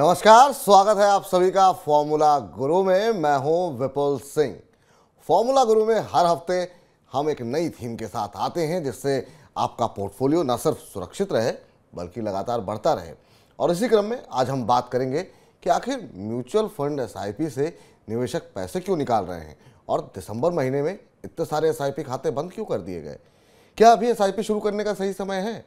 नमस्कार स्वागत है आप सभी का फॉर्मूला गुरु में मैं हूं विपुल सिंह फॉर्मूला गुरु में हर हफ्ते हम एक नई थीम के साथ आते हैं जिससे आपका पोर्टफोलियो न सिर्फ सुरक्षित रहे बल्कि लगातार बढ़ता रहे और इसी क्रम में आज हम बात करेंगे कि आखिर म्यूचुअल फंड एस से निवेशक पैसे क्यों निकाल रहे हैं और दिसंबर महीने में इतने सारे एस खाते बंद क्यों कर दिए गए क्या अभी एस शुरू करने का सही समय है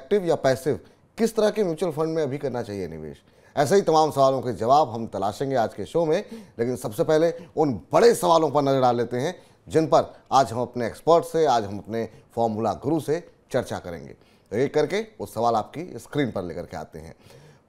एक्टिव या पैसिव किस तरह के म्यूचुअल फंड में अभी करना चाहिए निवेश ऐसे ही तमाम सवालों के जवाब हम तलाशेंगे आज के शो में लेकिन सबसे पहले उन बड़े सवालों पर नज़र डाल लेते हैं जिन पर आज हम अपने एक्सपर्ट से आज हम अपने फॉर्मूला गुरु से चर्चा करेंगे तो एक करके वो सवाल आपकी स्क्रीन पर लेकर के आते हैं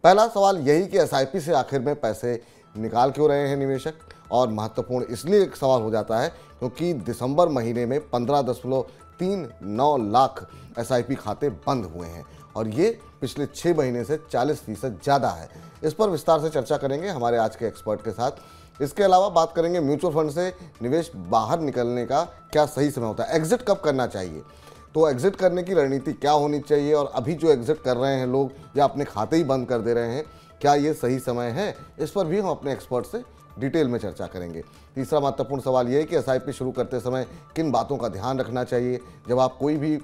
पहला सवाल यही कि एस से आखिर में पैसे निकाल क्यों रहे हैं निवेशक और महत्वपूर्ण इसलिए एक सवाल हो जाता है क्योंकि दिसंबर महीने में पंद्रह दशमलव तीन नौ लाख एस खाते बंद हुए हैं और ये पिछले छः महीने से चालीस फीसद ज़्यादा है इस पर विस्तार से चर्चा करेंगे हमारे आज के एक्सपर्ट के साथ इसके अलावा बात करेंगे म्यूचुअल फंड से निवेश बाहर निकलने का क्या सही समय होता है एग्जिट कब करना चाहिए तो एग्ज़िट करने की रणनीति क्या होनी चाहिए और अभी जो एग्ज़िट कर रहे हैं लोग या अपने खाते ही बंद कर दे रहे हैं क्या ये सही समय है इस पर भी हम अपने एक्सपर्ट से डिटेल में चर्चा करेंगे तीसरा महत्वपूर्ण सवाल ये है कि एस शुरू करते समय किन बातों का ध्यान रखना चाहिए जब आप कोई भी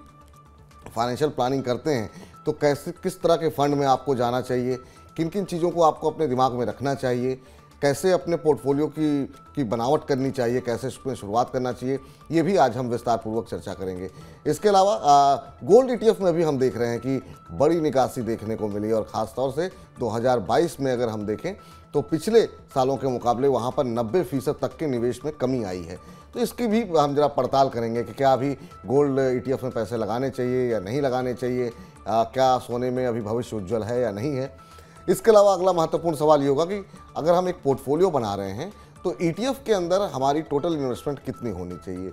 फाइनेंशियल प्लानिंग करते हैं तो कैसे किस तरह के फंड में आपको जाना चाहिए किन किन चीज़ों को आपको अपने दिमाग में रखना चाहिए कैसे अपने पोर्टफोलियो की की बनावट करनी चाहिए कैसे उसमें शुरुआत करना चाहिए ये भी आज हम विस्तारपूर्वक चर्चा करेंगे इसके अलावा गोल्ड ई e में भी हम देख रहे हैं कि बड़ी निकासी देखने को मिली और ख़ासतौर से 2022 में अगर हम देखें तो पिछले सालों के मुकाबले वहाँ पर 90 फीसद तक के निवेश में कमी आई है तो इसकी भी हम जरा पड़ताल करेंगे कि क्या अभी गोल्ड ईटीएफ e में पैसे लगाने चाहिए या नहीं लगाने चाहिए आ, क्या सोने में अभी भविष्य उज्जवल है या नहीं है इसके अलावा अगला महत्वपूर्ण सवाल ये होगा कि अगर हम एक पोर्टफोलियो बना रहे हैं तो ई e के अंदर हमारी टोटल इन्वेस्टमेंट कितनी होनी चाहिए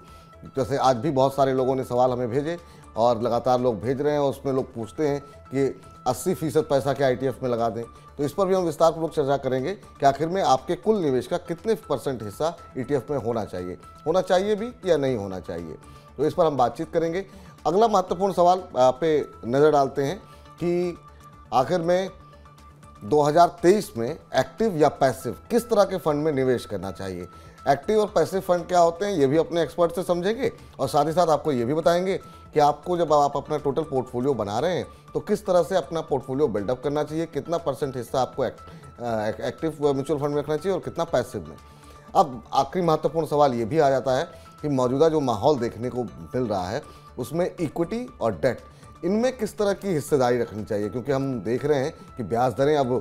जैसे आज भी बहुत सारे लोगों ने सवाल हमें भेजे और लगातार लोग भेज रहे हैं और उसमें लोग पूछते हैं कि 80 फीसद पैसा क्या आई e में लगा दें तो इस पर भी हम विस्तारपूर्वक चर्चा करेंगे कि आखिर में आपके कुल निवेश का कितने परसेंट हिस्सा ईटीएफ e में होना चाहिए होना चाहिए भी या नहीं होना चाहिए तो इस पर हम बातचीत करेंगे अगला महत्वपूर्ण सवाल पे नज़र डालते हैं कि आखिर में 2023 में एक्टिव या पैसिव किस तरह के फंड में निवेश करना चाहिए एक्टिव और पैसिव फंड क्या होते हैं ये भी अपने एक्सपर्ट से समझेंगे और साथ ही साथ आपको ये भी बताएंगे कि आपको जब आप अपना टोटल पोर्टफोलियो बना रहे हैं तो किस तरह से अपना पोर्टफोलियो बिल्डअप करना चाहिए कितना परसेंट हिस्सा आपको एक, एक, एक्टिव म्यूचुअल फंड में रखना चाहिए और कितना पैसिव में अब आखिरी महत्वपूर्ण सवाल ये भी आ जाता है कि मौजूदा जो माहौल देखने को मिल रहा है उसमें इक्विटी और डेट इनमें किस तरह की हिस्सेदारी रखनी चाहिए क्योंकि हम देख रहे हैं कि ब्याज दरें अब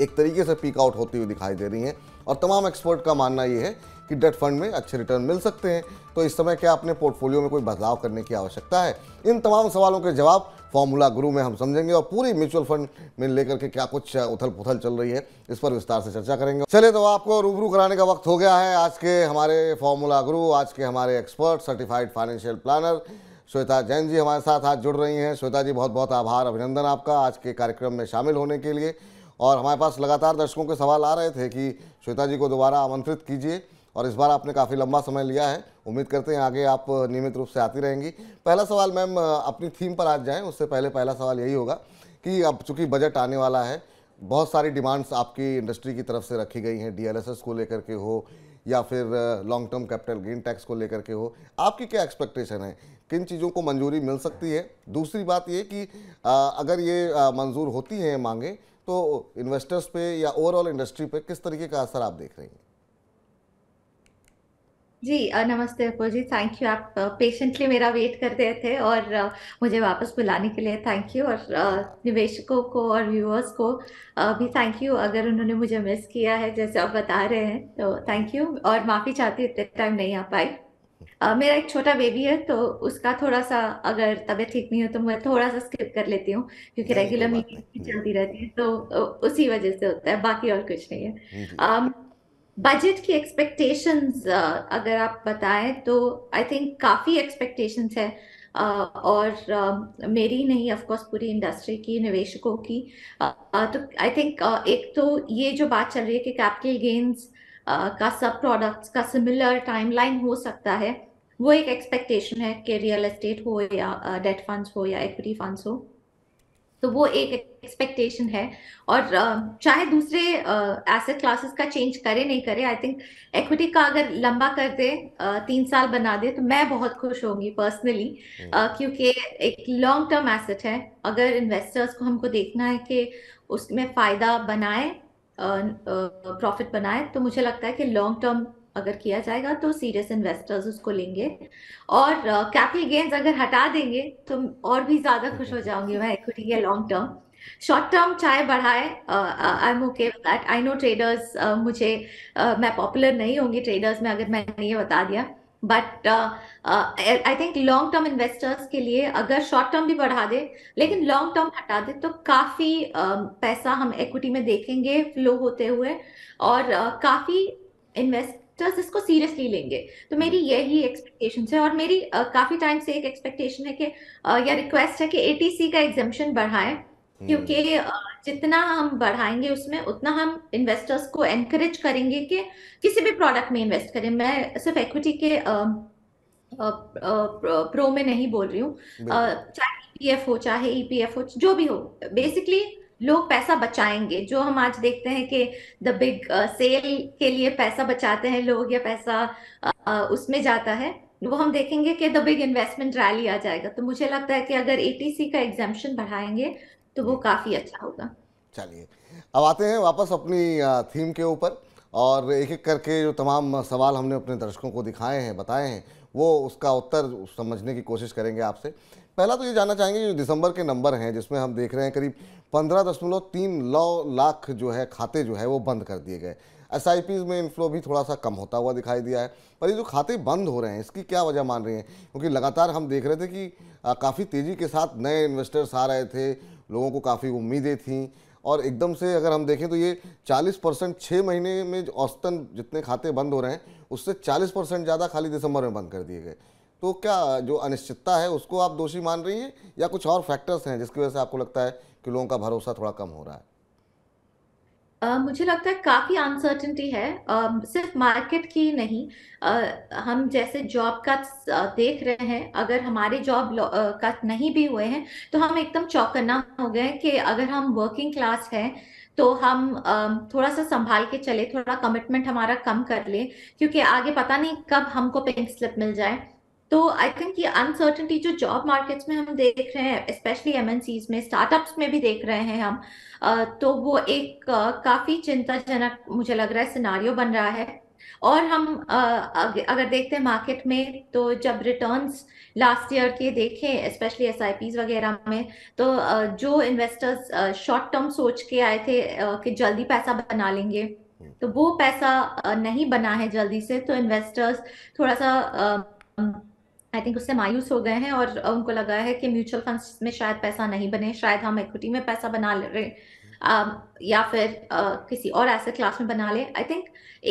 एक तरीके से पीक आउट होती हुई दिखाई दे रही हैं और तमाम एक्सपर्ट का मानना ये है कि डेट फंड में अच्छे रिटर्न मिल सकते हैं तो इस समय क्या अपने पोर्टफोलियो में कोई बदलाव करने की आवश्यकता है इन तमाम सवालों के जवाब फॉर्मूला गुरु में हम समझेंगे और पूरी म्यूचुअल फंड में लेकर के क्या कुछ उथल पुथल चल रही है इस पर विस्तार से चर्चा करेंगे चले तो आपको रूबरू कराने का वक्त हो गया है आज के हमारे फॉर्मूला गुरु आज के हमारे expert certified financial planner Shweta Jain ji हमारे साथ आज जुड़ रही हैं श्वेता जी बहुत बहुत आभार अभिनंदन आपका आज के कार्यक्रम में शामिल होने के लिए और हमारे पास लगातार दर्शकों के सवाल आ रहे थे कि श्वेता जी को दोबारा आमंत्रित कीजिए और इस बार आपने काफ़ी लंबा समय लिया है उम्मीद करते हैं आगे आप नियमित रूप से आती रहेंगी पहला सवाल मैम अपनी थीम पर आज जाएँ उससे पहले पहला सवाल यही होगा कि अब चूँकि बजट आने वाला है बहुत सारी डिमांड्स आपकी इंडस्ट्री की तरफ से रखी गई हैं डीएलएसएस को लेकर के हो या फिर long term capital gain tax को लेकर के हो आपकी क्या एक्सपेक्टेशन है किन चीज़ों को मंजूरी मिल सकती है दूसरी बात ये कि आ, अगर ये मंजूर होती हैं मांगे तो इन्वेस्टर्स पे या ओवरऑल इंडस्ट्री पे किस तरीके का असर आप देख रहे हैं जी नमस्ते अपो जी, थैंक यू आप पेशेंटली मेरा वेट कर रहे थे और मुझे वापस बुलाने के लिए थैंक यू और निवेशकों को और व्यूअर्स को भी थैंक यू अगर उन्होंने मुझे मिस किया है जैसे आप बता रहे हैं तो थैंक यू और माफ़ी चाहती हूँ इतने टाइम नहीं आ पाई मेरा एक छोटा बेबी है तो उसका थोड़ा सा अगर तबीयत ठीक नहीं हो तो मैं थोड़ा सा स्किप कर लेती हूँ क्योंकि रेगुलर मीटिंग चलती रहती है तो उसी वजह से होता है बाकी और कुछ नहीं है हम्म, हम्म। बजट की एक्सपेक्टेशंस uh, अगर आप बताएं तो आई थिंक काफ़ी एक्सपेक्टेशंस है और uh, मेरी नहीं ऑफकोर्स पूरी इंडस्ट्री की निवेशकों की uh, तो आई थिंक एक तो ये जो बात चल रही है कि कैपिटल गेन्स का सब प्रोडक्ट्स का सिमिलर टाइमलाइन हो सकता है वो एक एक्सपेक्टेशन है कि रियल एस्टेट हो या डेट फंड्स हो या इक्विटी फंड्स हो तो वो एक एक्सपेक्टेशन है और चाहे दूसरे एसेट क्लासेस का चेंज करे नहीं करे आई थिंक एक्विटी का अगर लंबा कर दे तीन साल बना दे तो मैं बहुत खुश होंगी पर्सनली हम्म। क्योंकि एक लॉन्ग टर्म एसेट है अगर इन्वेस्टर्स को हमको देखना है कि उसमें फायदा बनाए प्रॉफिट बनाए तो मुझे लगता है कि लॉन्ग टर्म अगर किया जाएगा तो सीरियस इन्वेस्टर्स उसको लेंगे और कैपिटल uh, गेन्स अगर हटा देंगे तो और भी ज़्यादा खुश हो जाऊंगी मैं इक्विटी के लॉन्ग टर्म शॉर्ट टर्म चाहे बढ़ाए I am okay that I know traders मुझे uh, मैं पॉपुलर नहीं होंगी ट्रेडर्स में अगर मैंने ये बता दिया but I think long term investors के लिए अगर शॉर्ट टर्म भी बढ़ा दे लेकिन लॉन्ग टर्म हटा दे तो काफ़ी uh, पैसा हम इक्विटी में देखेंगे फ्लो होते हुए और uh, काफ़ी इन्वेस्ट डॉक्टर्स इसको सीरियसली लेंगे तो मेरी हम्म। यही एक्सपेक्टेशन है और मेरी uh, काफी टाइम से एक एक्सपेक्टेशन है कि uh, या रिक्वेस्ट है कि ए का एग्जामेशन बढ़ाएं हम्म। क्योंकि uh, जितना हम बढ़ाएंगे उसमें उतना हम इन्वेस्टर्स को एनकरेज करेंगे कि किसी भी प्रोडक्ट में इन्वेस्ट करें मैं सिर्फ इक्विटी के प्रो में नहीं बोल रही हूँ चाहे ई e हो चाहे ई e हो जो भी हो बेसिकली लोग पैसा बचाएंगे जो हम आज देखते हैं कि द बिग सेल के लिए पैसा बचाते हैं लोग या पैसा uh, uh उसमें जाता है वो हम देखेंगे कि द बिग इन्वेस्टमेंट रैली आ जाएगा तो मुझे लगता है कि अगर ए का एग्जामेशन बढ़ाएंगे तो वो काफ़ी अच्छा होगा चलिए अब आते हैं वापस अपनी थीम uh, के ऊपर और एक एक करके जो तमाम सवाल हमने अपने दर्शकों को दिखाए हैं बताए हैं वो उसका उत्तर समझने की कोशिश करेंगे आपसे पहला तो ये जानना चाहेंगे जो दिसंबर के नंबर हैं जिसमें हम देख रहे हैं करीब पंद्रह दशमलव तीन लौ लाख जो है खाते जो है वो बंद कर दिए गए एस आई में इनफ्लो भी थोड़ा सा कम होता हुआ दिखाई दिया है पर ये जो खाते बंद हो रहे हैं इसकी क्या वजह मान रही हैं क्योंकि लगातार हम देख रहे थे कि काफ़ी तेज़ी के साथ नए इन्वेस्टर्स आ रहे थे लोगों को काफ़ी उम्मीदें थीं और एकदम से अगर हम देखें तो ये 40 परसेंट छः महीने में औसतन जितने खाते बंद हो रहे हैं उससे 40 परसेंट ज़्यादा खाली दिसंबर में बंद कर दिए गए तो क्या जो अनिश्चितता है उसको आप दोषी मान रही हैं या कुछ और फैक्टर्स हैं जिसकी वजह से आपको लगता है कि लोगों का भरोसा थोड़ा कम हो रहा है Uh, मुझे लगता है काफी अनसर्टिनटी है uh, सिर्फ मार्केट की नहीं uh, हम जैसे जॉब कट्स uh, देख रहे हैं अगर हमारे जॉब कट uh, नहीं भी हुए हैं तो हम एकदम चौकन्ना हो गए कि अगर हम वर्किंग क्लास हैं तो हम uh, थोड़ा सा संभाल के चले थोड़ा कमिटमेंट हमारा कम कर ले क्योंकि आगे पता नहीं कब हमको पिंक स्लिप मिल जाए तो आई थिंक ये अनसर्टनटी जो जॉब मार्केट्स में हम देख रहे हैं स्पेशली एम में स्टार्टअप्स में भी देख रहे हैं हम तो वो एक काफी चिंताजनक मुझे लग रहा है सिनारियो बन रहा है और हम अगर देखते हैं मार्केट में तो जब रिटर्न्स लास्ट ईयर के देखें स्पेशली एस वगैरह में तो जो इन्वेस्टर्स शॉर्ट टर्म सोच के आए थे कि जल्दी पैसा बना लेंगे हम्म। तो वो पैसा नहीं बना है जल्दी से तो इन्वेस्टर्स थोड़ा सा आई थिंक उससे मायूस हो गए हैं और उनको लगा है कि म्यूचुअल फंड्स में शायद पैसा नहीं बने शायद हम इक्विटी में पैसा बना ले रहे um, या फिर uh, किसी और ऐसे क्लास में बना लें आई थिंक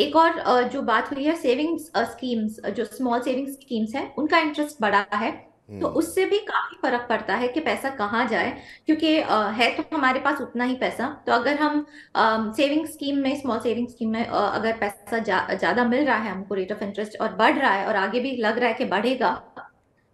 एक और uh, जो बात हुई है सेविंग्स स्कीम्स uh, जो स्मॉल सेविंग्स स्कीम्स हैं उनका इंटरेस्ट बढ़ा है तो हम्म। उससे भी काफी फर्क पड़ता है कि पैसा कहाँ जाए क्योंकि आ, है तो हमारे पास उतना ही पैसा तो अगर हम सेविंग स्कीम में स्मॉल सेविंग स्कीम में आ, अगर पैसा ज्यादा मिल रहा है हमको रेट ऑफ इंटरेस्ट और बढ़ रहा है और आगे भी लग रहा है कि बढ़ेगा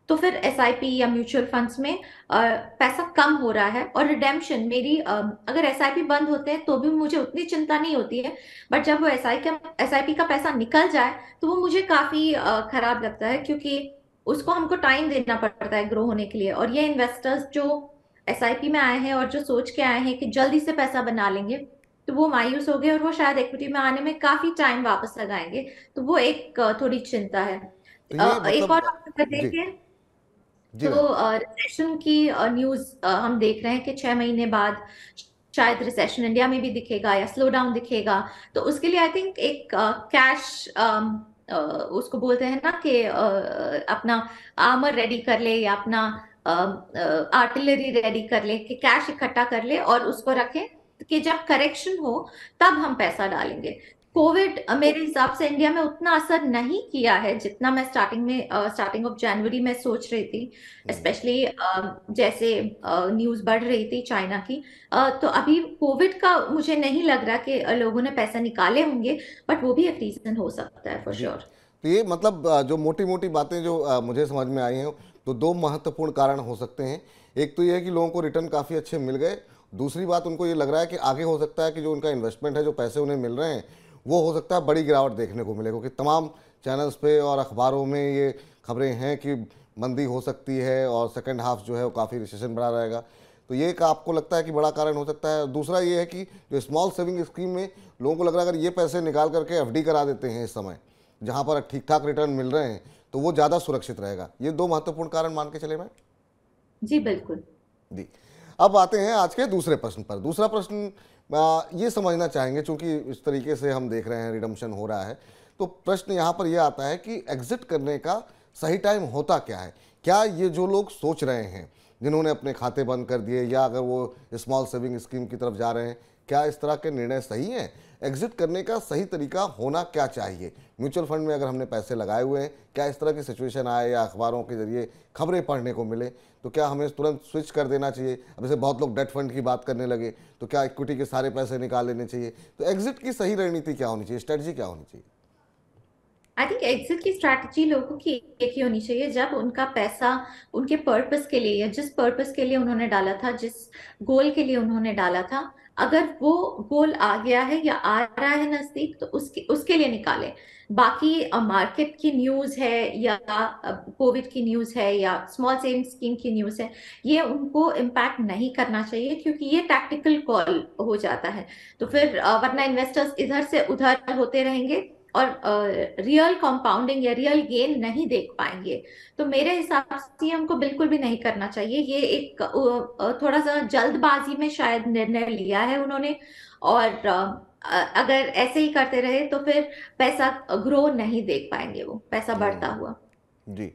तो फिर एस या म्यूचुअल फंड्स में पैसा कम हो रहा है और रिडेम्पशन मेरी अगर एस बंद होते हैं तो भी मुझे उतनी चिंता नहीं होती है बट जब वो एस आई का एस का पैसा निकल जाए तो वो मुझे काफी खराब लगता है क्योंकि उसको हमको टाइम देना पड़ता है ग्रो होने के लिए और ये इन्वेस्टर्स जो एस में आए हैं और जो सोच के आए हैं कि जल्दी से पैसा बना लेंगे तो वो मायूस हो गए और वो शायद इक्विटी में आने में काफी टाइम वापस लगाएंगे तो वो एक थोड़ी चिंता है तो आ, एक मतलब और देखें तो रिसेशन हाँ। की न्यूज हम देख रहे हैं कि छह महीने बाद शायद रिसेशन इंडिया में भी दिखेगा या स्लो डाउन दिखेगा तो उसके लिए आई थिंक एक कैश उसको बोलते हैं ना कि अपना आमर रेडी कर ले या अपना आर्टिलरी रेडी कर ले कि कैश इकट्ठा कर ले और उसको रखें कि जब करेक्शन हो तब हम पैसा डालेंगे कोविड मेरे हिसाब से इंडिया में उतना असर नहीं किया है जितना मैं स्टार्टिंग में स्टार्टिंग ऑफ जनवरी में सोच रही थी स्पेशली हम्म। uh, जैसे न्यूज uh, बढ़ रही थी चाइना की uh, तो अभी कोविड का मुझे नहीं लग रहा कि लोगों ने पैसा निकाले होंगे बट वो भी एक रीजन हो सकता है फॉर श्योर sure. तो ये मतलब जो मोटी मोटी बातें जो मुझे समझ में आई हैं तो दो महत्वपूर्ण कारण हो सकते हैं एक तो ये है कि लोगों को रिटर्न काफ़ी अच्छे मिल गए दूसरी बात उनको ये लग रहा है कि आगे हो सकता है कि जो उनका इन्वेस्टमेंट है जो पैसे उन्हें मिल रहे हैं वो हो सकता है बड़ी गिरावट देखने को मिले क्योंकि तमाम चैनल्स पे और अखबारों में ये खबरें हैं कि मंदी हो सकती है और सेकेंड हाफ जो है वो काफ़ी रिसेशन बना रहेगा तो ये का आपको लगता है कि बड़ा कारण हो सकता है दूसरा ये है कि जो स्मॉल सेविंग स्कीम में लोगों को लग रहा है अगर ये पैसे निकाल करके एफ करा देते हैं इस समय जहाँ पर ठीक ठाक रिटर्न मिल रहे हैं तो वो ज़्यादा सुरक्षित रहेगा ये दो महत्वपूर्ण कारण मान के चले मैं जी बिल्कुल जी अब आते हैं आज के दूसरे प्रश्न पर दूसरा प्रश्न ये समझना चाहेंगे चूँकि इस तरीके से हम देख रहे हैं रिडम्शन हो रहा है तो प्रश्न यहाँ पर यह आता है कि एग्जिट करने का सही टाइम होता क्या है क्या ये जो लोग सोच रहे हैं जिन्होंने अपने खाते बंद कर दिए या अगर वो स्मॉल सेविंग स्कीम की तरफ जा रहे हैं क्या इस तरह के निर्णय सही हैं एग्जिट करने का सही तरीका होना क्या चाहिए म्यूचुअल फंड में अगर हमने पैसे लगाए हुए हैं क्या इस तरह की सिचुएशन आए या अखबारों के जरिए खबरें पढ़ने को मिले तो क्या हमें तुरंत स्विच कर देना चाहिए अब जैसे बहुत लोग डेट फंड की बात करने लगे तो क्या इक्विटी के सारे पैसे निकाल लेने चाहिए तो एग्जिट की सही रणनीति क्या होनी चाहिए स्ट्रेटजी क्या होनी चाहिए आई थिंक एग्जिट की स्ट्रैटेजी लोगों की एक ही होनी चाहिए जब उनका पैसा उनके पर्पस के लिए या जिस पर्पस के लिए उन्होंने डाला था जिस गोल के लिए उन्होंने डाला था अगर वो गोल आ गया है या आ रहा है नजदीक तो उसके उसके लिए निकालें बाकी मार्केट की न्यूज है या कोविड की न्यूज है या स्मॉल सेविंग स्कीम की न्यूज है ये उनको इम्पैक्ट नहीं करना चाहिए क्योंकि ये टैक्टिकल कॉल हो जाता है तो फिर वरना इन्वेस्टर्स इधर से उधर होते रहेंगे और रियल uh, कंपाउंडिंग या रियल गेन नहीं देख पाएंगे तो मेरे हिसाब से हमको बिल्कुल भी नहीं करना चाहिए ये एक थोड़ा सा जल्दबाजी में शायद निर्णय लिया है उन्होंने और uh, अगर ऐसे ही करते रहे तो फिर पैसा ग्रो नहीं देख पाएंगे वो पैसा हम्म। बढ़ता हुआ जी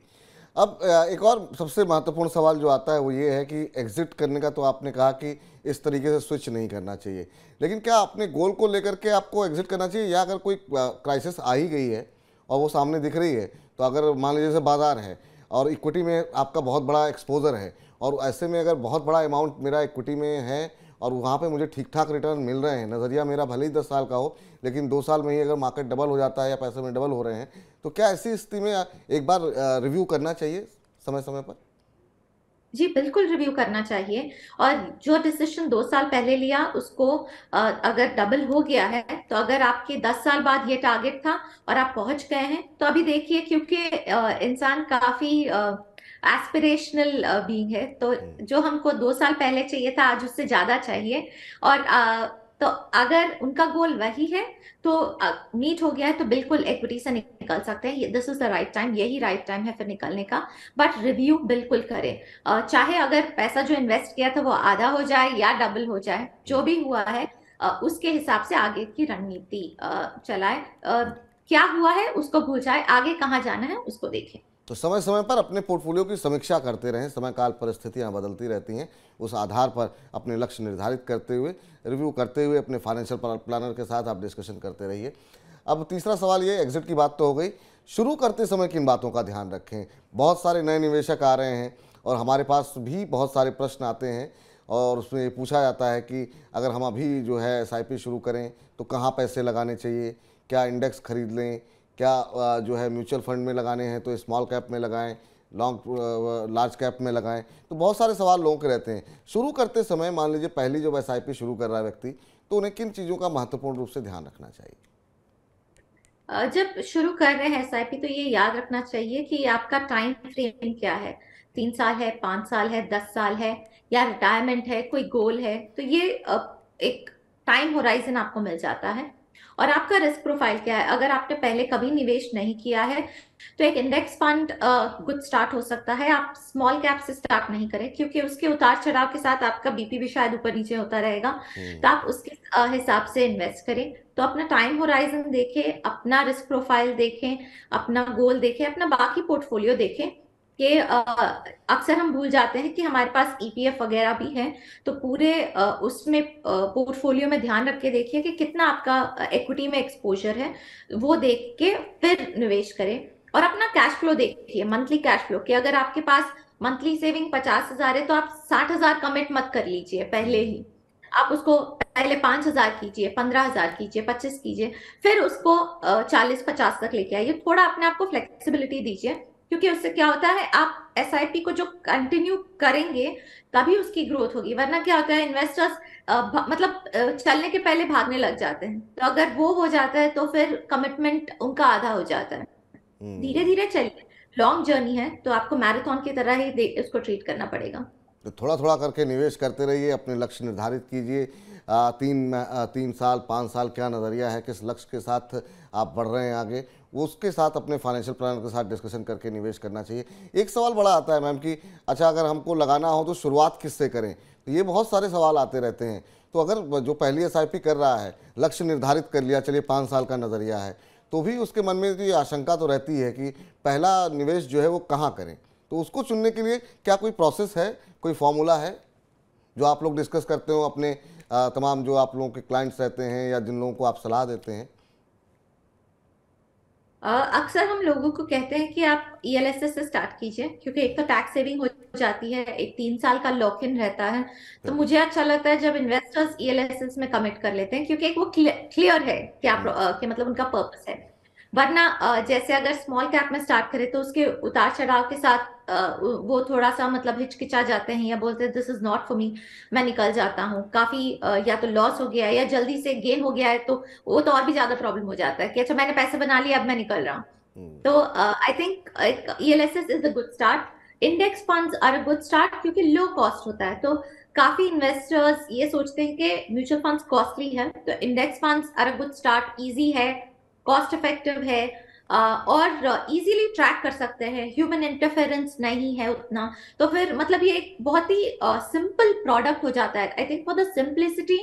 अब एक और सबसे महत्वपूर्ण सवाल जो आता है वो ये है कि एग्जिट करने का तो आपने कहा कि इस तरीके से स्विच नहीं करना चाहिए लेकिन क्या अपने गोल को लेकर के आपको एग्जिट करना चाहिए या अगर कोई क्राइसिस आ ही गई है और वो सामने दिख रही है तो अगर मान लीजिए जैसे बाजार है और इक्विटी में आपका बहुत बड़ा एक्सपोजर है और ऐसे में अगर बहुत बड़ा अमाउंट मेरा इक्विटी में है और वहाँ पे मुझे ठीक ठाक रिटर्न मिल रहे हैं नज़रिया मेरा भले ही दस साल का हो लेकिन दो साल में ही अगर मार्केट डबल हो जाता है या पैसे में डबल हो रहे हैं तो क्या ऐसी स्थिति में एक बार रिव्यू करना चाहिए समय समय पर जी बिल्कुल रिव्यू करना चाहिए और जो डिसीजन दो साल पहले लिया उसको अगर डबल हो गया है तो अगर आपके दस साल बाद ये टारगेट था और आप पहुंच गए हैं तो अभी देखिए क्योंकि इंसान काफी एस्पिरेशनल बींग uh, है तो hmm. जो हमको दो साल पहले चाहिए था आज उससे ज्यादा चाहिए और तो अगर उनका गोल वही है तो मीट हो गया है तो बिल्कुल इक्विटी से निकल सकते हैं this is the right time यही राइट टाइम है फिर निकलने का बट रिव्यू बिल्कुल करें चाहे अगर पैसा जो इन्वेस्ट किया था वो आधा हो जाए या डबल हो जाए जो hmm. भी हुआ है उसके हिसाब से आगे की रणनीति चलाए क्या हुआ है उसको भूल जाए आगे कहाँ जाना है उसको देखें तो समय समय पर अपने पोर्टफोलियो की समीक्षा करते रहें समय काल परिस्थितियाँ बदलती रहती हैं उस आधार पर अपने लक्ष्य निर्धारित करते हुए रिव्यू करते हुए अपने फाइनेंशियल प्लानर के साथ आप डिस्कशन करते रहिए अब तीसरा सवाल ये एग्जिट की बात तो हो गई शुरू करते समय किन बातों का ध्यान रखें बहुत सारे नए निवेशक आ रहे हैं और हमारे पास भी बहुत सारे प्रश्न आते हैं और उसमें पूछा जाता है कि अगर हम अभी जो है एस शुरू करें तो कहाँ पैसे लगाने चाहिए क्या इंडेक्स खरीद लें क्या जो है म्यूचुअल फंड में लगाने हैं तो स्मॉल कैप में लगाएं लॉन्ग लार्ज कैप में लगाएं तो बहुत सारे सवाल लोगों के रहते हैं शुरू करते समय मान लीजिए पहली जब एस शुरू कर रहा है व्यक्ति तो उन्हें किन चीज़ों का महत्वपूर्ण रूप से ध्यान रखना चाहिए जब शुरू कर रहे हैं एस तो ये याद रखना चाहिए कि आपका टाइम फ्रेम क्या है तीन साल है पाँच साल है दस साल है या रिटायरमेंट है कोई गोल है तो ये एक टाइम होराइजन आपको मिल जाता है और आपका रिस्क प्रोफाइल क्या है अगर आपने पहले कभी निवेश नहीं किया है तो एक इंडेक्स फंड गुड स्टार्ट हो सकता है आप स्मॉल कैप से स्टार्ट नहीं करें क्योंकि उसके उतार चढ़ाव के साथ आपका बीपी भी शायद ऊपर नीचे होता रहेगा हम्म। तो आप उसके हिसाब से इन्वेस्ट करें तो अपना टाइम होराइजन देखें अपना रिस्क प्रोफाइल देखें अपना गोल देखें अपना बाकी पोर्टफोलियो देखें कि अक्सर हम भूल जाते हैं कि हमारे पास ईपीएफ e वगैरह भी है तो पूरे उसमें पोर्टफोलियो में ध्यान रख के देखिए कि कितना आपका इक्विटी में एक्सपोजर है वो देख के फिर निवेश करें और अपना कैश फ्लो देखिए मंथली कैश फ्लो कि अगर आपके पास मंथली सेविंग पचास हजार है तो आप साठ हजार कमिट मत कर लीजिए पहले ही आप उसको पहले पांच हजार कीजिए पंद्रह हजार कीजिए पच्चीस कीजिए फिर उसको चालीस पचास तक लेके आइए थोड़ा अपने आपको फ्लेक्सिबिलिटी दीजिए क्योंकि उससे क्या होता है आप एस को जो कंटिन्यू करेंगे तभी उसकी ग्रोथ होगी वरना क्या होता है इन्वेस्टर्स मतलब चलने के पहले भागने लग जाते हैं तो अगर वो हो जाता है तो फिर कमिटमेंट उनका आधा हो जाता है हम्म। धीरे धीरे चलिए लॉन्ग जर्नी है तो आपको मैराथन की तरह ही उसको ट्रीट करना पड़ेगा तो थोड़ा थोड़ा करके निवेश करते रहिए अपने लक्ष्य निर्धारित कीजिए तीन तीन साल पाँच साल क्या नज़रिया है किस लक्ष्य के साथ आप बढ़ रहे हैं आगे वो उसके साथ अपने फाइनेंशियल प्लानर के साथ डिस्कशन करके निवेश करना चाहिए एक सवाल बड़ा आता है मैम कि अच्छा अगर हमको लगाना हो तो शुरुआत किससे करें तो ये बहुत सारे सवाल आते रहते हैं तो अगर जो पहली एस कर रहा है लक्ष्य निर्धारित कर लिया चलिए पाँच साल का नज़रिया है तो भी उसके मन में तो ये आशंका तो रहती है कि पहला निवेश जो है वो कहाँ करें तो उसको चुनने के लिए क्या कोई प्रोसेस है कोई फॉर्मूला है जो आप लोग डिस्कस करते हो अपने तमाम जो आप लोगों के क्लाइंट्स रहते हैं या जिन लोगों को आप सलाह देते हैं अक्सर हम लोगों को कहते हैं कि आप ई एल से स्टार्ट कीजिए क्योंकि एक तो टैक्स सेविंग हो जाती है एक तीन साल का लॉक इन रहता है तो मुझे अच्छा लगता है जब इन्वेस्टर्स ई e में कमिट कर लेते हैं क्योंकि एक वो क्लियर है कि आप हम्म। कि मतलब उनका पर्पस है वरना जैसे अगर स्मॉल कैप में स्टार्ट करें तो उसके उतार चढ़ाव के साथ वो थोड़ा सा मतलब हिचकिचा जाते हैं या बोलते हैं this is not for me मैं निकल जाता हूँ काफी या तो लॉस हो गया है या जल्दी से गेन हो गया है तो वो तो और भी ज्यादा प्रॉब्लम हो जाता है कि अच्छा मैंने पैसे बना लिए अब मैं निकल रहा हूँ hmm. तो I think E L S S is a good start index funds are a good e start क्योंकि लो कॉस्ट होता है तो काफी इन्वेस्टर्स ये सोचते हैं कि म्यूचुअल फंड्स कॉस्टली है तो index funds are a good start easy है कॉस्ट इफेक्टिव है और इजीली ट्रैक कर सकते हैं ह्यूमन इंटरफेरेंस नहीं है उतना तो फिर मतलब ये एक बहुत ही सिंपल प्रोडक्ट हो जाता है I think for the simplicity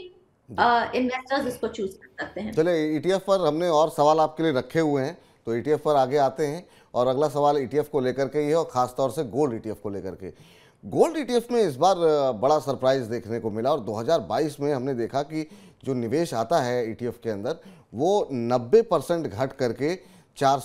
investors इसको चूज कर सकते हैं चलिए ईटीएफ e पर हमने और सवाल आपके लिए रखे हुए हैं तो ईटीएफ e पर आगे आते हैं और अगला सवाल ईटीएफ e को लेकर के ही है और खासतौर से गोल्ड ईटीएफ को लेकर के गोल्ड ईटीएफ में इस बार बड़ा सरप्राइज देखने को मिला और 2022 में हमने देखा कि जो निवेश आता है ईटीएफ के अंदर वो 90 परसेंट घट करके चार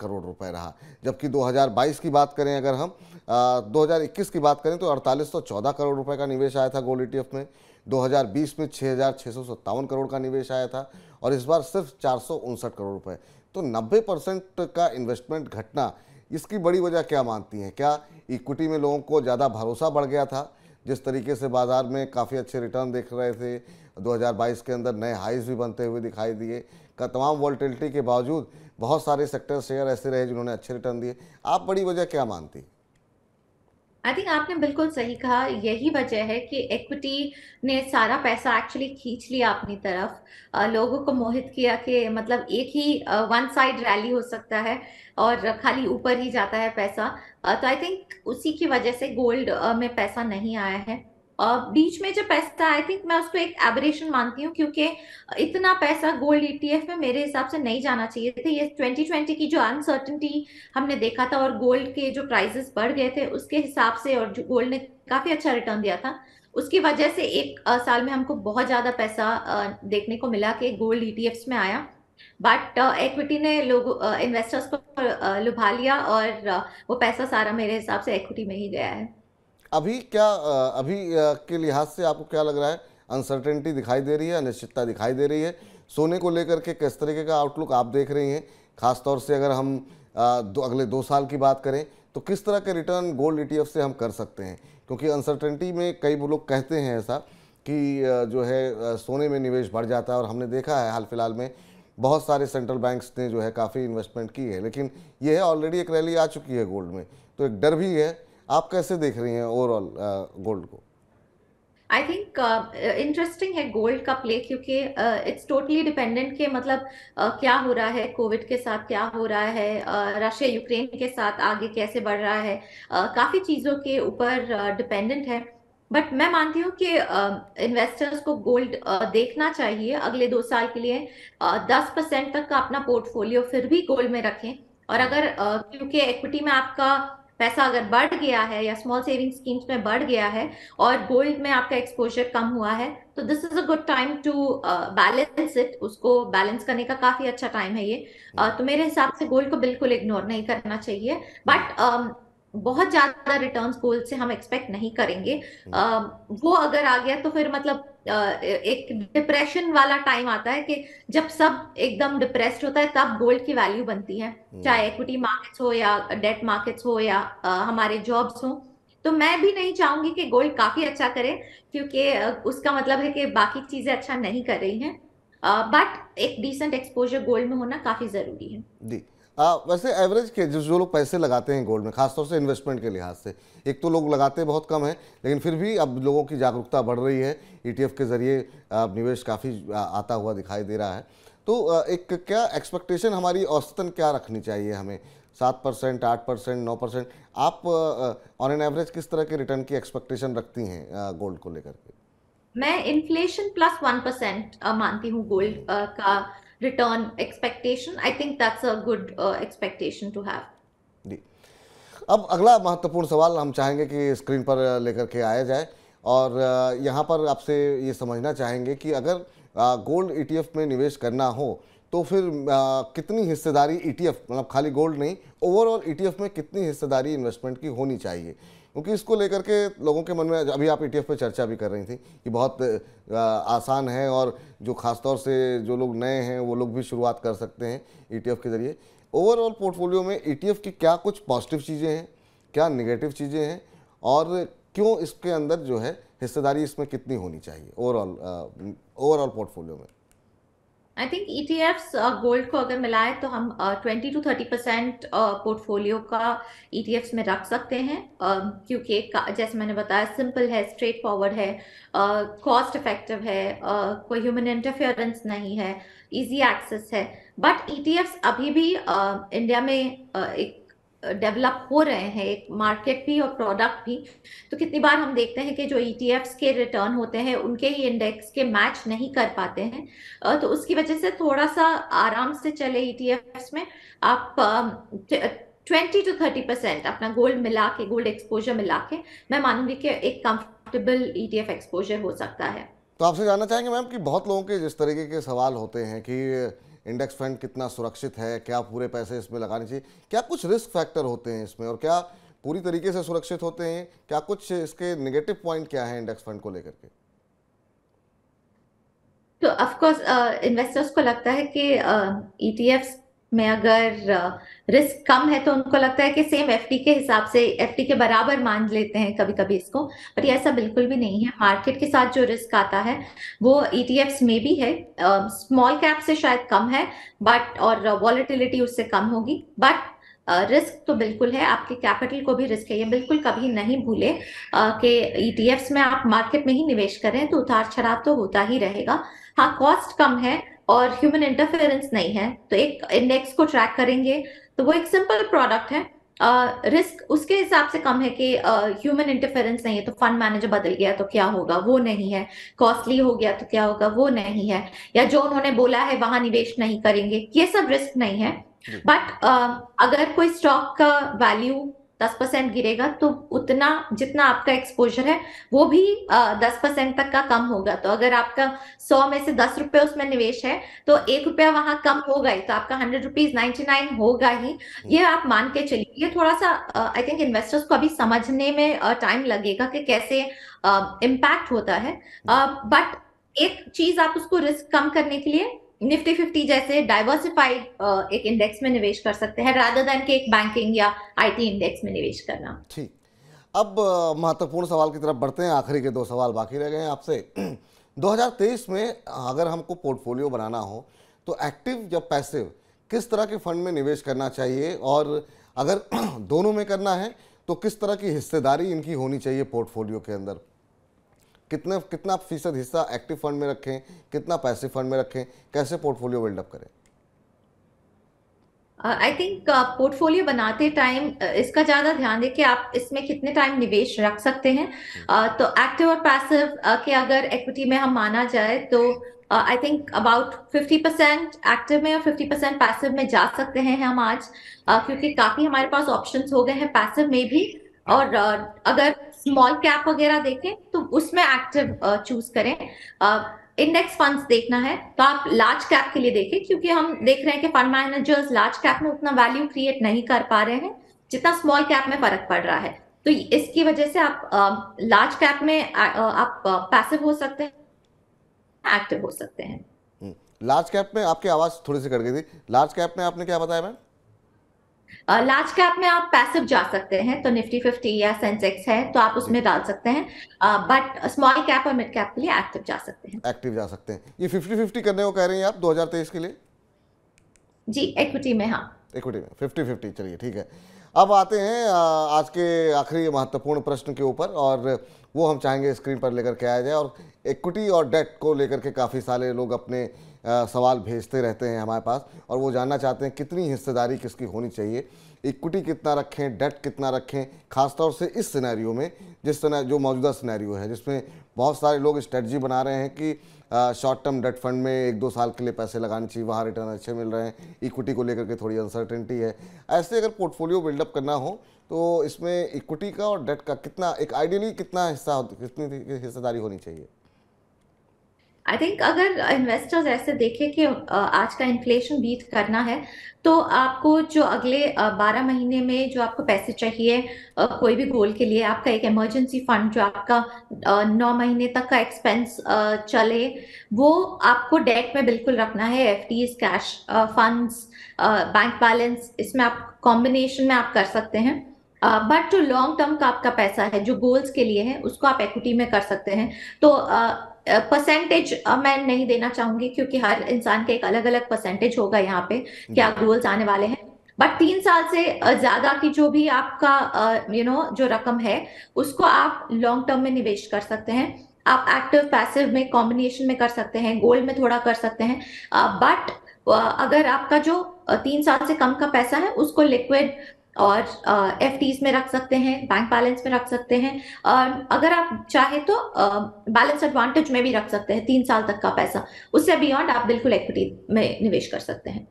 करोड़ रुपए रहा जबकि 2022 की बात करें अगर हम आ, 2021 की बात करें तो 4814 करोड़ रुपए का निवेश आया था गोल्ड ई e में 2020 में छः करोड़ का निवेश आया था और इस बार सिर्फ चार करोड़ रुपए तो 90 परसेंट का इन्वेस्टमेंट घटना इसकी बड़ी वजह क्या मानती हैं क्या इक्विटी में लोगों को ज़्यादा भरोसा बढ़ गया था जिस तरीके से बाज़ार में काफ़ी अच्छे रिटर्न देख रहे थे 2022 के अंदर नए हाइज भी बनते हुए दिखाई दिए का तमाम वॉल्टिलिटी के बावजूद बहुत सारे सेक्टर शेयर ऐसे रहे जिन्होंने अच्छे रिटर्न दिए आप बड़ी वजह क्या मानती आई थिंक आपने बिल्कुल सही कहा यही वजह है कि इक्विटी ने सारा पैसा एक्चुअली खींच लिया अपनी तरफ लोगों को मोहित किया कि मतलब एक ही वन साइड रैली हो सकता है और खाली ऊपर ही जाता है पैसा तो आई थिंक उसी की वजह से गोल्ड में पैसा नहीं आया है बीच में जो पैसा आई थिंक मैं उसको एक एबरेशन मानती हूँ क्योंकि इतना पैसा गोल्ड ईटीएफ e में मेरे हिसाब से नहीं जाना चाहिए थे ये 2020 की जो अनसर्टनटी हमने देखा था और गोल्ड के जो प्राइसेस बढ़ गए थे उसके हिसाब से और गोल्ड ने काफी अच्छा रिटर्न दिया था उसकी वजह से एक साल में हमको बहुत ज्यादा पैसा देखने को मिला कि गोल्ड ई e में आया बट इक्विटी uh, ने लोग इन्वेस्टर्स uh, को लुभा लिया और वो पैसा सारा मेरे हिसाब से इक्विटी में ही गया है अभी क्या अभी के लिहाज से आपको क्या लग रहा है अनसर्टेनिटी दिखाई दे रही है अनिश्चितता दिखाई दे रही है सोने को लेकर के किस तरीके का आउटलुक आप देख रही हैं खासतौर से अगर हम दो, अगले दो साल की बात करें तो किस तरह के रिटर्न गोल्ड ई से हम कर सकते हैं क्योंकि अनसर्टेनिटी में कई लोग कहते हैं ऐसा कि जो है सोने में निवेश बढ़ जाता है और हमने देखा है हाल फिलहाल में बहुत सारे सेंट्रल बैंक्स ने जो है काफ़ी इन्वेस्टमेंट की है लेकिन यह है ऑलरेडी एक रैली आ चुकी है गोल्ड में तो एक डर भी है आप कैसे देख रही हैं ओवरऑल गोल्ड uh, को आई थिंक इंटरेस्टिंग है गोल्ड का प्ले क्योंकि इट्स टोटली डिपेंडेंट के मतलब uh, क्या हो रहा है कोविड के साथ क्या हो रहा है रशिया uh, यूक्रेन के साथ आगे कैसे बढ़ रहा है uh, काफ़ी चीज़ों के ऊपर डिपेंडेंट uh, है बट मैं मानती हूँ कि इन्वेस्टर्स uh, को गोल्ड देखना चाहिए अगले दो साल के लिए दस परसेंट तक का अपना पोर्टफोलियो फिर भी गोल्ड में रखें और अगर क्योंकि एक्विटी में आपका पैसा अगर बढ़ गया है या स्मॉल सेविंग स्कीम्स में बढ़ गया है और गोल्ड में आपका एक्सपोजर कम हुआ है तो this is a good time to balance it उसको बैलेंस करने का काफी अच्छा टाइम है ये हम्म। uh, तो मेरे हिसाब से गोल्ड को बिल्कुल इग्नोर नहीं करना चाहिए बट बहुत ज्यादा रिटर्न गोल्ड से हम एक्सपेक्ट नहीं करेंगे आ, हम्म। वो अगर आ गया तो फिर मतलब एक डिप्रेशन वाला टाइम आता है कि जब सब एकदम डिप्रेस्ड होता है तब गोल्ड की वैल्यू बनती है हम्म। चाहे इक्विटी मार्केट्स हो या डेट मार्केट्स हो या हमारे जॉब्स हो तो मैं भी नहीं चाहूंगी कि गोल्ड काफी अच्छा करे क्योंकि उसका मतलब है कि बाकी चीजें अच्छा नहीं कर रही हैं बट एक डिसेंट एक्सपोजर गोल्ड में होना काफी जरूरी है आ, हाँ, वैसे एवरेज के जो जो लोग पैसे लगाते हैं गोल्ड में खासतौर से इन्वेस्टमेंट के लिहाज से एक तो लोग लगाते बहुत कम है लेकिन फिर भी अब लोगों की जागरूकता बढ़ रही है ईटीएफ e के ज़रिए अब निवेश काफ़ी आता हुआ दिखाई दे रहा है तो एक क्या एक्सपेक्टेशन हमारी औसतन क्या रखनी चाहिए हमें सात परसेंट आठ परसेंट नौ परसेंट आप ऑन एन एवरेज किस तरह के रिटर्न की एक्सपेक्टेशन रखती हैं गोल्ड को लेकर के मैं इन्फ्लेशन प्लस वन परसेंट मानती हूँ गोल्ड का return expectation. I think that's a good uh, expectation to have. अब अगला महत्वपूर्ण सवाल हम चाहेंगे कि स्क्रीन पर लेकर के आया जाए और यहाँ पर आपसे ये समझना चाहेंगे कि अगर गोल्ड ईटीएफ e में निवेश करना हो तो फिर कितनी हिस्सेदारी ईटीएफ e मतलब खाली गोल्ड नहीं ओवरऑल ईटीएफ e में कितनी हिस्सेदारी इन्वेस्टमेंट की होनी चाहिए क्योंकि इसको लेकर के लोगों के मन में अभी आप ईटीएफ e पे चर्चा भी कर रही थी कि बहुत आसान है और जो ख़ासतौर से जो लोग नए हैं वो लोग भी शुरुआत कर सकते हैं ईटीएफ e के ज़रिए ओवरऑल पोर्टफोलियो में ईटीएफ e की क्या कुछ पॉजिटिव चीज़ें हैं क्या निगेटिव चीज़ें हैं और क्यों इसके अंदर जो है हिस्सेदारी इसमें कितनी होनी चाहिए ओवरऑल ओवरऑल पोर्टफोलियो में I think E T Fs gold को अगर मिलाए तो हम twenty to thirty percent portfolio का ई टी एफ्स में रख सकते हैं uh, क्योंकि जैसे मैंने बताया सिंपल है स्ट्रेट फॉरवर्ड है कॉस्ट uh, इफेक्टिव है uh, कोई ह्यूमन इंटरफेरेंस नहीं है इजी एक्सेस है बट ई टी एफ्स अभी भी uh, इंडिया में uh, एक डेवलप हो रहे हैं एक मार्केट भी और प्रोडक्ट भी तो कितनी बार हम देखते हैं कि जो ई e के रिटर्न होते हैं उनके ही इंडेक्स के मैच नहीं कर पाते हैं तो उसकी वजह से थोड़ा सा आराम से चले ई e में आप ट्वेंटी टू थर्टी परसेंट अपना गोल्ड मिला के गोल्ड एक्सपोजर मिला के मैं मानूंगी कि एक कंफर्टेबल ई एक्सपोजर हो सकता है तो आपसे जानना चाहेंगे मैम कि बहुत लोगों के जिस तरीके के सवाल होते हैं कि इंडेक्स फंड कितना सुरक्षित है क्या पूरे पैसे इसमें लगाने चाहिए क्या कुछ रिस्क फैक्टर होते हैं इसमें और क्या पूरी तरीके से सुरक्षित होते हैं क्या कुछ इसके नेगेटिव पॉइंट क्या है इंडेक्स फंड को लेकर के तो ऑफ कोर्स इन्वेस्टर्स को लगता है कि ईटीएफ्स uh, e में अगर रिस्क कम है तो उनको लगता है कि सेम एफ के हिसाब से एफ के बराबर मान लेते हैं कभी कभी इसको पर ये ऐसा बिल्कुल भी नहीं है मार्केट के साथ जो रिस्क आता है वो ई e में भी है स्मॉल कैप से शायद कम है बट और वॉलिटिलिटी उससे कम होगी बट रिस्क uh, तो बिल्कुल है आपके कैपिटल को भी रिस्क है ये बिल्कुल कभी नहीं भूले uh, कि ई e में आप मार्केट में ही निवेश करें तो उतार चढ़ाव तो होता ही रहेगा हाँ कॉस्ट कम है और ह्यूमन इंटरफेरेंस नहीं है तो एक इंडेक्स को ट्रैक करेंगे तो वो एक सिंपल प्रोडक्ट है रिस्क uh, उसके हिसाब से कम है कि ह्यूमन uh, इंटरफेरेंस नहीं है तो फंड मैनेजर बदल गया तो क्या होगा वो नहीं है कॉस्टली हो गया तो क्या होगा वो नहीं है या जो उन्होंने बोला है वहां निवेश नहीं करेंगे ये सब रिस्क नहीं है बट uh, अगर कोई स्टॉक का वैल्यू दस परसेंट गिरेगा तो उतना जितना आपका एक्सपोजर है वो भी दस परसेंट तक का कम होगा तो अगर आपका सौ में से दस रुपये उसमें निवेश है तो एक रुपया वहां कम होगा ही तो आपका हंड्रेड रुपीज नाइन्टी नाइन होगा ही ये आप मान के चलिए ये थोड़ा सा आई थिंक इन्वेस्टर्स को अभी समझने में टाइम लगेगा कि कैसे इम्पैक्ट होता है बट एक चीज आप उसको रिस्क कम करने के लिए निफ्टी फिफ्टी जैसे डाइवर्सिफाइड एक इंडेक्स में निवेश कर सकते हैं रादर देन के एक बैंकिंग या आईटी इंडेक्स में निवेश करना ठीक अब महत्वपूर्ण सवाल की तरफ बढ़ते हैं आखिरी के दो सवाल बाकी रह गए हैं आपसे 2023 में अगर हमको पोर्टफोलियो बनाना हो तो एक्टिव या पैसिव किस तरह के फंड में निवेश करना चाहिए और अगर दोनों में करना है तो किस तरह की हिस्सेदारी इनकी होनी चाहिए पोर्टफोलियो के अंदर कितने कितना फीसद हिस्सा एक्टिव फंड में रखें कितना पैसिव फंड में रखें कैसे पोर्टफोलियो बिल्डअप करें आई थिंक पोर्टफोलियो बनाते टाइम uh, इसका ज़्यादा ध्यान दें कि आप इसमें कितने टाइम निवेश रख सकते हैं हम्म। uh, तो एक्टिव और पैसिव uh, के अगर एक्विटी में हम माना जाए तो I think about 50 percent active में और 50 परसेंट पैसिव में जा सकते हैं हम आज uh, क्योंकि काफ़ी हमारे पास ऑप्शंस हो गए हैं पैसिव में भी हाँ। और uh, अगर स्मॉल कैप वगैरह देखें तो उसमें एक्टिव चूज करें इंडेक्स फंड्स देखना है तो आप लार्ज कैप के लिए देखें क्योंकि हम देख रहे हैं कि फंड मैनेजर्स लार्ज कैप में उतना वैल्यू क्रिएट नहीं कर पा रहे हैं जितना स्मॉल कैप में फर्क पड़ रहा है तो इसकी वजह से आप लार्ज कैप में आप पैसिव हो सकते हैं एक्टिव हो सकते हैं लार्ज हम्म। कैप में आपकी आवाज थोड़ी सी कर गई थी लार्ज कैप में आपने क्या बताया मैम लार्ज कैप में आप पैसिव जा सकते हैं तो निफ्टी फिफ्टी या सेंसेक्स है तो आप उसमें डाल सकते हैं बट स्मॉल कैप और मिड कैप के लिए एक्टिव जा सकते हैं एक्टिव जा सकते हैं ये फिफ्टी फिफ्टी करने को कह रहे हैं आप 2023 के लिए जी इक्विटी में हाँ इक्विटी में फिफ्टी फिफ्टी चलिए ठीक है अब आते हैं आज के आखिरी महत्वपूर्ण प्रश्न के ऊपर और वो हम चाहेंगे स्क्रीन पर लेकर के आया जाए और इक्विटी और डेट को लेकर के काफ़ी सारे लोग अपने सवाल भेजते रहते हैं हमारे पास और वो जानना चाहते हैं कितनी हिस्सेदारी किसकी होनी चाहिए इक्विटी कितना रखें डेट कितना रखें खासतौर से इस सिनेरियो में जिस तरह जो मौजूदा सिनेरियो है जिसमें बहुत सारे लोग स्ट्रेटजी बना रहे हैं कि शॉर्ट टर्म डेट फंड में एक दो साल के लिए पैसे लगाने चाहिए वहाँ रिटर्न अच्छे मिल रहे हैं इक्विटी को लेकर के थोड़ी अनसर्टेनिटी है ऐसे अगर पोर्टफोलियो बिल्डअप करना हो तो इसमें इक्विटी का और डेट का कितना एक आइडियली कितना हिस्सा कितनी हिस्सेदारी होनी चाहिए आई थिंक अगर इन्वेस्टर्स ऐसे देखें कि आज का इन्फ्लेशन बीट करना है तो आपको जो अगले बारह महीने में जो आपको पैसे चाहिए कोई भी गोल के लिए आपका एक इमरजेंसी फंड जो आपका नौ महीने तक का एक्सपेंस चले वो आपको डेट में बिल्कुल रखना है F cash funds bank balance इसमें आप कॉम्बिनेशन में आप कर सकते हैं बट जो लॉन्ग टर्म का आपका पैसा है जो गोल्स के लिए है उसको आप एक्विटी में कर सकते हैं तो uh, परसेंटेज मैं नहीं देना चाहूंगी क्योंकि हर इंसान के एक अलग अलग परसेंटेज होगा यहाँ पे क्या गोल्स आने वाले हैं बट तीन साल से ज्यादा की जो भी आपका यू नो जो रकम है उसको आप लॉन्ग टर्म में निवेश कर सकते हैं आप एक्टिव पैसिव में कॉम्बिनेशन में कर सकते हैं गोल्ड में थोड़ा कर सकते हैं बट अगर आपका जो तीन साल से कम का पैसा है उसको लिक्विड और एफ uh, में रख सकते हैं बैंक बैलेंस में रख सकते हैं और uh, अगर आप चाहे तो बैलेंस uh, एडवांटेज में भी रख सकते हैं तीन साल तक का पैसा उससे बियॉन्ड आप बिल्कुल इक्विटी में निवेश कर सकते हैं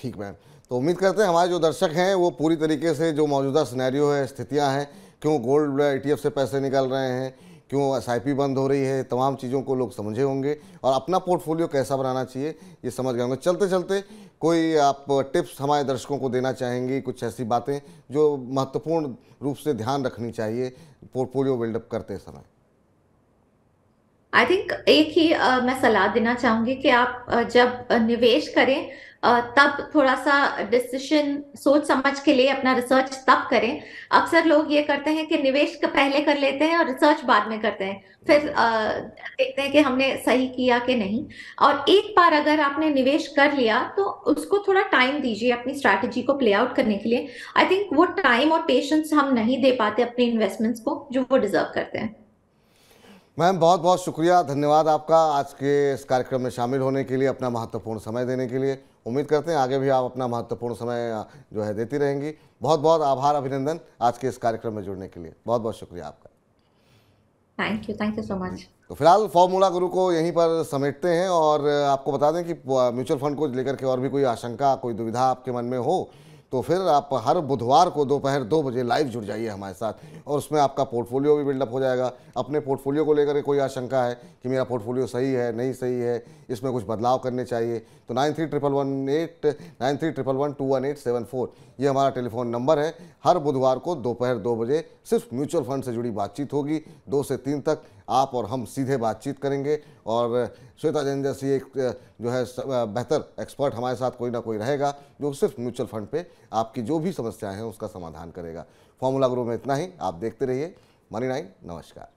ठीक मैम तो उम्मीद करते हैं हमारे जो दर्शक हैं वो पूरी तरीके से जो मौजूदा सिनेरियो है स्थितियाँ हैं क्यों गोल्ड ई e से पैसे निकल रहे हैं क्यों एस बंद हो रही है तमाम चीज़ों को लोग समझे होंगे और अपना पोर्टफोलियो कैसा बनाना चाहिए ये समझ गए होंगे चलते चलते कोई आप टिप्स हमारे दर्शकों को देना चाहेंगी कुछ ऐसी बातें जो महत्वपूर्ण रूप से ध्यान रखनी चाहिए पोर्टफोलियो बिल्डअप करते समय आई थिंक एक ही uh, मैं सलाह देना चाहूंगी कि आप uh, जब निवेश करें तब थोड़ा सा डिसीशन सोच समझ के लिए अपना रिसर्च तब करें अक्सर लोग ये करते हैं कि निवेश पहले कर लेते हैं और रिसर्च बाद में करते हैं फिर देखते हैं कि हमने सही किया कि नहीं और एक बार अगर आपने निवेश कर लिया तो उसको थोड़ा टाइम दीजिए अपनी स्ट्रैटेजी को प्ले आउट करने के लिए आई थिंक वो टाइम और पेशेंस हम नहीं दे पाते अपने इन्वेस्टमेंट्स को जो वो डिजर्व करते हैं मैम बहुत बहुत शुक्रिया धन्यवाद आपका आज के इस कार्यक्रम में शामिल होने के लिए अपना महत्वपूर्ण समय देने के लिए उम्मीद करते हैं आगे भी आप अपना महत्वपूर्ण समय जो है देती रहेंगी बहुत बहुत आभार अभिनंदन आज के इस कार्यक्रम में जुड़ने के लिए बहुत बहुत शुक्रिया आपका thank you thank you so much तो फिलहाल फॉर्मूला गुरु को यहीं पर समेटते हैं और आपको बता दें कि म्यूचुअल फंड को लेकर के और भी कोई आशंका कोई दुविधा आपके मन में हो तो फिर आप हर बुधवार को दोपहर दो बजे लाइव जुड़ जाइए हमारे साथ और उसमें आपका पोर्टफोलियो भी बिल्डअप हो जाएगा अपने पोर्टफोलियो को लेकर कोई आशंका है कि मेरा पोर्टफोलियो सही है नहीं सही है इसमें कुछ बदलाव करने चाहिए तो nine three triple one eight nine three triple one two one eight seven four ये हमारा टेलीफोन नंबर है हर बुधवार को दोपहर दो बजे सिर्फ म्यूचुअल फंड से जुड़ी बातचीत होगी दो से तीन तक आप और हम सीधे बातचीत करेंगे और श्वेता जैन जैसी एक जो है बेहतर एक्सपर्ट हमारे साथ कोई ना कोई रहेगा जो सिर्फ म्यूचुअल फंड पे आपकी जो भी समस्याएं हैं उसका समाधान करेगा फॉर्मूला ग्रो में इतना ही आप देखते रहिए मनी नाइन नमस्कार